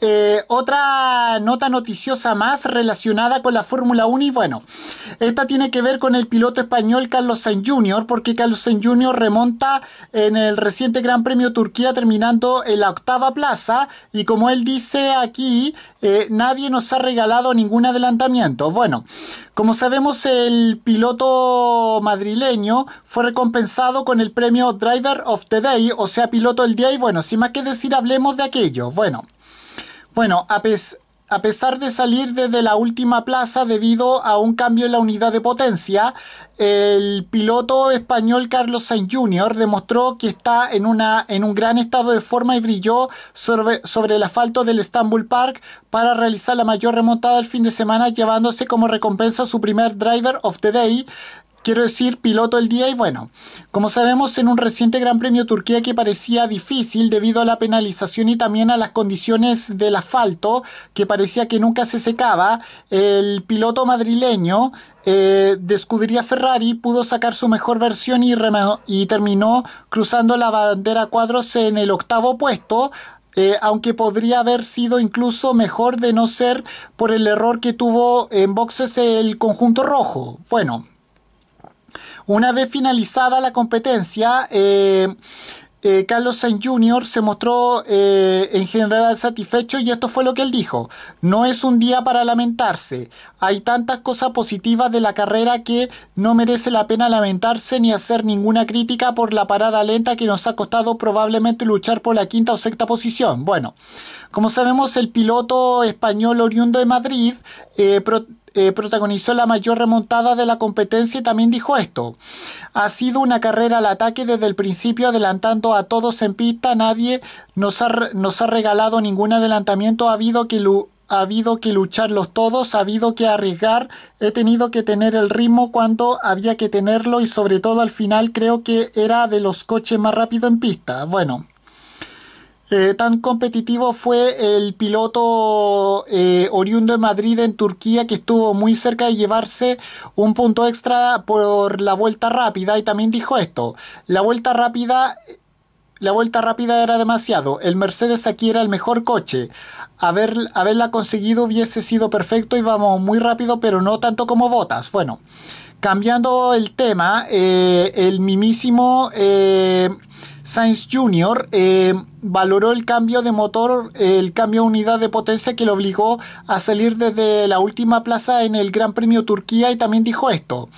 eh, otra nota noticiosa más relacionada con la Fórmula 1 y bueno, esta tiene que ver con el piloto español Carlos Sainz Jr. porque Carlos Sainz Jr. remonta en el reciente Gran Premio Turquía terminando en la octava plaza y como él dice aquí, eh, nadie nos ha regalado ningún adelantamiento. Bueno, como sabemos el piloto madrileño fue recompensado con el premio Driver of the Day, o sea, piloto del día y bueno, sin más que decir, hablemos de aquello. Bueno. Bueno, a, pesar de salir desde la última plaza debido a un cambio en la unidad de potencia, el piloto español Carlos Sainz Jr. demostró que está en, una, en un gran estado de forma y brilló sobre, sobre el asfalto del Istanbul Park para realizar la mayor remontada del fin de semana, llevándose como recompensa su primer Driver of the Day quiero decir piloto el día y bueno, como sabemos en un reciente Gran Premio Turquía que parecía difícil debido a la penalización y también a las condiciones del asfalto que parecía que nunca se secaba, el piloto madrileño eh, de Ferrari pudo sacar su mejor versión y, y terminó cruzando la bandera cuadros en el octavo puesto, eh, aunque podría haber sido incluso mejor de no ser por el error que tuvo en boxes el conjunto rojo. Bueno, una vez finalizada la competencia, eh, eh, Carlos Sainz Jr. se mostró eh, en general satisfecho y esto fue lo que él dijo. No es un día para lamentarse. Hay tantas cosas positivas de la carrera que no merece la pena lamentarse ni hacer ninguna crítica por la parada lenta que nos ha costado probablemente luchar por la quinta o sexta posición. Bueno, como sabemos el piloto español oriundo de Madrid eh, protagonizó la mayor remontada de la competencia y también dijo esto. Ha sido una carrera al ataque desde el principio adelantando a todos en pista. Nadie nos ha, nos ha regalado ningún adelantamiento. Ha habido que ha habido que lucharlos todos, ha habido que arriesgar, he tenido que tener el ritmo cuando había que tenerlo y sobre todo al final creo que era de los coches más rápido en pista. Bueno, eh, tan competitivo fue el piloto eh, oriundo de Madrid en Turquía que estuvo muy cerca de llevarse un punto extra por la vuelta rápida y también dijo esto, la vuelta rápida la vuelta rápida era demasiado. El Mercedes aquí era el mejor coche. haberla conseguido hubiese sido perfecto. vamos muy rápido, pero no tanto como Botas. Bueno, Cambiando el tema, eh, el mimísimo eh, Sainz Jr. Eh, valoró el cambio de motor, el cambio de unidad de potencia que lo obligó a salir desde la última plaza en el Gran Premio Turquía y también dijo esto.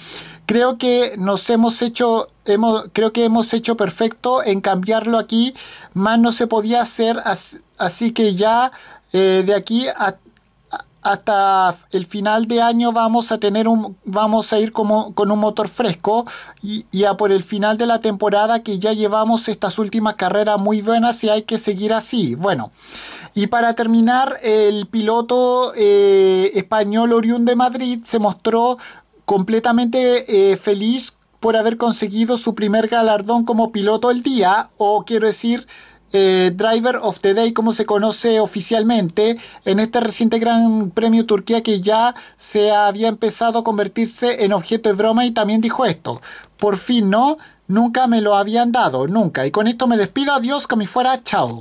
Creo que nos hemos hecho, creo que hemos hecho perfecto en cambiarlo aquí, más no se podía hacer, así, así que ya de aquí a hasta el final de año vamos a tener un vamos a ir como con un motor fresco y, por el final de la temporada que ya llevamos estas últimas carreras muy buenas y hay que seguir así. Bueno, y para terminar, el piloto eh, español Orión de Madrid se mostró completamente eh, feliz por haber conseguido su primer galardón como piloto el día, o quiero decir, eh, Driver of the Day, como se conoce oficialmente, en este reciente Gran Premio Turquía que ya se había empezado a convertirse en objeto de broma y también dijo esto, por fin no, nunca me lo habían dado, nunca. Y con esto me despido, adiós, me fuera, chao.